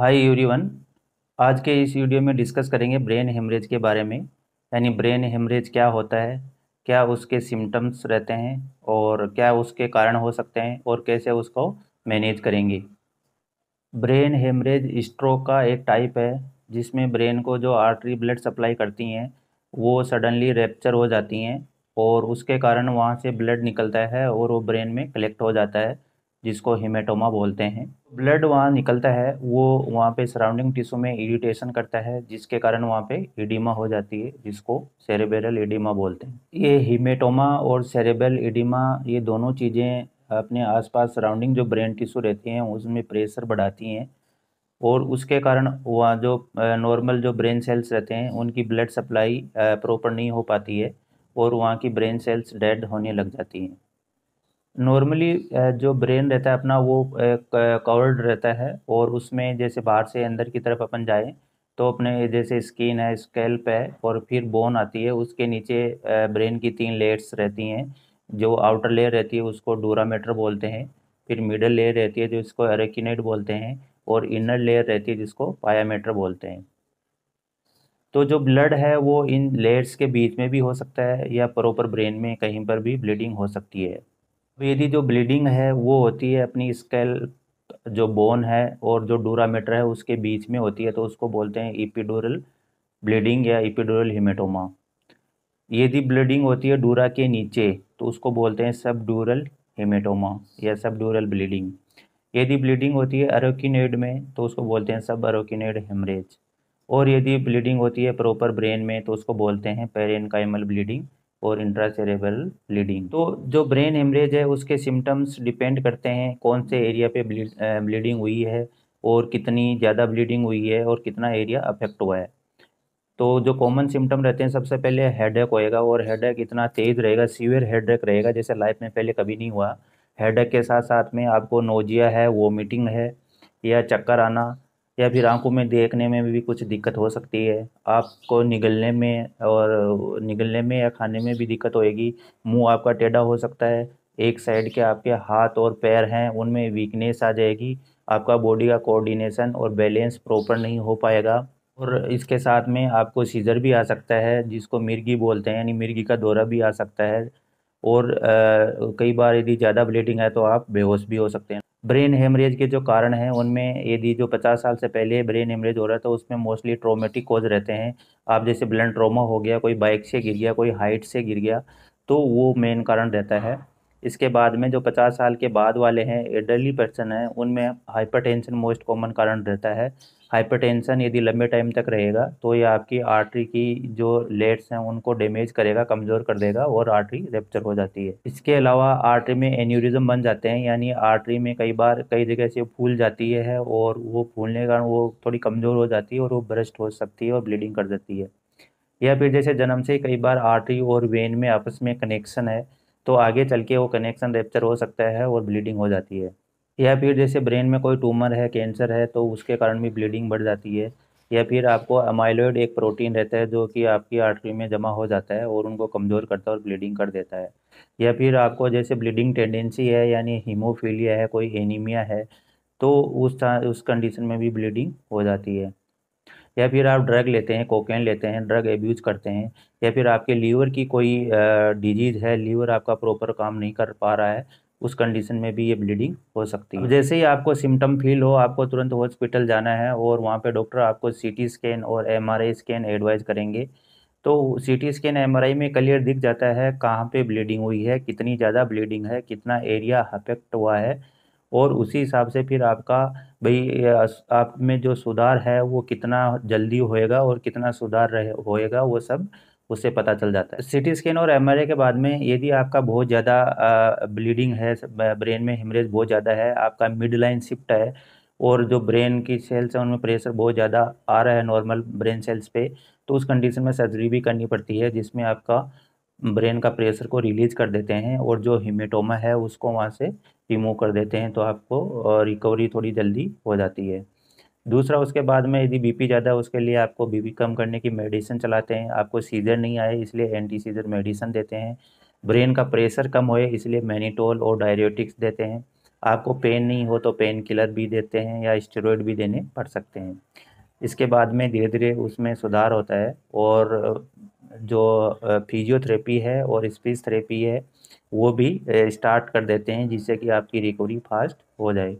हाय one आज के इस वीडियो में डिस्कस करेंगे ब्रेन हेमरेज के बारे में यानी ब्रेन हेमरेज क्या होता है क्या उसके सिम्टम्स रहते हैं और क्या उसके कारण हो सकते हैं और कैसे उसको मैनेज करेंगे ब्रेन हेमरेज स्ट्रोक का एक टाइप है जिसमें ब्रेन को जो आर्टरी ब्लड सप्लाई करती हैं वो सडनली रेप्चर हो जाती हैं और उसके कारण वहाँ से ब्लड निकलता है और वो ब्रेन में कलेक्ट हो जाता है जिसको हिमेटोमा बोलते हैं ब्लड वहाँ निकलता है वो वहाँ पे सराउंडिंग टिश्यू में इरिटेशन करता है जिसके कारण वहाँ पे इडिमा हो जाती है जिसको सेरेबेरल इडिमा बोलते हैं ये हिमेटोमा और सेरेबेल इडिमा ये दोनों चीज़ें अपने आसपास सराउंडिंग जो ब्रेन टिश्यू रहती हैं उसमें प्रेशर बढ़ाती हैं और उसके कारण वहाँ जो नॉर्मल जो ब्रेन सेल्स रहते हैं उनकी ब्लड सप्लाई प्रॉपर नहीं हो पाती है और वहाँ की ब्रेन सेल्स डेड होने लग जाती हैं नॉर्मली जो ब्रेन रहता है अपना वो कवर्ड रहता है और उसमें जैसे बाहर से अंदर की तरफ अपन जाए तो अपने जैसे स्किन है स्केल्प है और फिर बोन आती है उसके नीचे ब्रेन की तीन लेयर्स रहती हैं जो आउटर लेयर रहती है उसको डोरामेटर बोलते हैं फिर मिडल लेयर रहती है जो इसको एरेकिनेट बोलते हैं और इनर लेयर रहती है जिसको पायामेटर बोलते हैं तो जो ब्लड है वो इन लेयर्स के बीच में भी हो सकता है या प्रॉपर ब्रेन में कहीं पर भी ब्लीडिंग हो सकती है यदि जो ब्लीडिंग है वो होती है अपनी स्केल जो बोन है और जो डूरामीटर है उसके बीच में होती है तो उसको बोलते हैं इपिडोरल ब्लीडिंग या इपिडोरल हिमेटोमा यदि ब्लीडिंग होती है डूरा के नीचे तो उसको बोलते हैं सब डूरल हिमेटोमा या सब डूरल ब्लीडिंग यदि ब्लीडिंग होती है अरोकिनेड में तो उसको बोलते हैं सब अरोकिनेड हेमरेज और यदि ब्लीडिंग होती है प्रॉपर ब्रेन में तो उसको बोलते हैं पेरेनकाइमल ब्लीडिंग और इंट्रासेरेबल ब्लीडिंग तो जो ब्रेन हेमरेज है उसके सिम्टम्स डिपेंड करते हैं कौन से एरिया पे ब्लीडिंग हुई है और कितनी ज़्यादा ब्लीडिंग हुई है और कितना एरिया अफेक्ट हुआ है तो जो कॉमन सिम्टम रहते हैं सबसे पहले हेडेक होएगा और हेडेक इतना तेज़ रहेगा सीवियर हेडेक रहेगा जैसे लाइफ में पहले कभी नहीं हुआ हेडेक के साथ साथ में आपको नोजिया है वोमिटिंग है या चक्कर आना या फिर आंखों में देखने में भी कुछ दिक्कत हो सकती है आपको निगलने में और निगलने में या खाने में भी दिक्कत होएगी मुंह आपका टेढ़ा हो सकता है एक साइड के आपके हाथ और पैर हैं उनमें वीकनेस आ जाएगी आपका बॉडी का कोऑर्डिनेशन और बैलेंस प्रॉपर नहीं हो पाएगा और इसके साथ में आपको सीजर भी आ सकता है जिसको मिर्गी बोलते हैं यानी मिर्गी का दौरा भी आ सकता है और आ, कई बार यदि ज़्यादा ब्लीडिंग है तो आप बेहोश भी हो सकते हैं ब्रेन हेमरेज के जो कारण हैं उनमें यदि जो 50 साल से पहले ब्रेन हेमरेज हो रहा है तो उसमें मोस्टली ट्रोमेटिक कोज रहते हैं आप जैसे ब्लड ट्रोमा हो गया कोई बाइक से गिर गया कोई हाइट से गिर गया तो वो मेन कारण रहता है इसके बाद में जो 50 साल के बाद वाले हैं एल्डरली पर्सन हैं उनमें हाइपर मोस्ट कॉमन कारण रहता है हाइपरटेंशन यदि लंबे टाइम तक रहेगा तो ये आपकी आर्टरी की जो लेट्स हैं उनको डैमेज करेगा कमज़ोर कर देगा और आर्टरी रेप्चर हो जाती है इसके अलावा आर्टरी में एन्यूरिज्म बन जाते हैं यानी आर्टरी में कई बार कई जगह से फूल जाती है और वो फूलने के कारण वो थोड़ी कमज़ोर हो जाती है और वो ब्रस्ट हो सकती है और ब्लीडिंग कर जाती है या फिर जैसे जन्म से कई बार आर्टरी और वेन में आपस में कनेक्शन है तो आगे चल के वो कनेक्शन रेप्चर हो सकता है और ब्लीडिंग हो जाती है या फिर जैसे ब्रेन में कोई ट्यूमर है कैंसर है तो उसके कारण भी ब्लीडिंग बढ़ जाती है या फिर आपको अमाइलोइड एक प्रोटीन रहता है जो कि आपकी आर्टरी में जमा हो जाता है और उनको कमज़ोर करता है और ब्लीडिंग कर देता है या फिर आपको जैसे ब्लीडिंग टेंडेंसी है यानी हीमोफीलिया है कोई एनीमिया है तो उस उस कंडीशन में भी ब्लीडिंग हो जाती है या फिर आप ड्रग लेते हैं कोकेन लेते हैं ड्रग एब्यूज करते हैं या फिर आपके लीवर की कोई डिजीज़ है लीवर आपका प्रॉपर काम नहीं कर पा रहा है उस कंडीशन में भी ये ब्लीडिंग हो सकती है हाँ। जैसे ही आपको सिम्टम फील हो आपको तुरंत हॉस्पिटल जाना है और वहाँ पे डॉक्टर आपको सी स्कैन और एम स्कैन एडवाइज करेंगे तो सी टी स्कैन एम में क्लियर दिख जाता है कहाँ पे ब्लीडिंग हुई है कितनी ज़्यादा ब्लीडिंग है कितना एरिया अफेक्ट हुआ है और उसी हिसाब से फिर आपका भाई आप में जो सुधार है वो कितना जल्दी होएगा और कितना सुधार रहे होएगा वो सब उससे पता चल जाता है सिटी स्कैन और एम के बाद में यदि आपका बहुत ज़्यादा ब्लीडिंग है ब्रेन में हेमरेज बहुत ज़्यादा है आपका मिड लाइन शिफ्ट है और जो ब्रेन की सेल्स हैं उनमें प्रेशर बहुत ज़्यादा आ रहा है नॉर्मल ब्रेन सेल्स पे तो उस कंडीशन में सर्जरी भी करनी पड़ती है जिसमें आपका ब्रेन का प्रेशर को रिलीज कर देते हैं और जो हिमेटोमा है उसको वहाँ से रिमूव कर देते हैं तो आपको रिकवरी थोड़ी जल्दी हो जाती है दूसरा उसके बाद में यदि बीपी ज़्यादा है उसके लिए आपको बीपी कम करने की मेडिसिन चलाते हैं आपको सीजर नहीं आए इसलिए एंटी सीजर मेडिसिन देते हैं ब्रेन का प्रेशर कम होए इसलिए मैनीटोल और डायरेटिक्स देते हैं आपको पेन नहीं हो तो पेन किलर भी देते हैं या स्टेरॉयड भी देने पड़ सकते हैं इसके बाद में धीरे धीरे उसमें सुधार होता है और जो फिजियोथेरेपी है और स्पीच थेरेपी है वो भी स्टार्ट कर देते हैं जिससे कि आपकी रिकवरी फास्ट हो जाए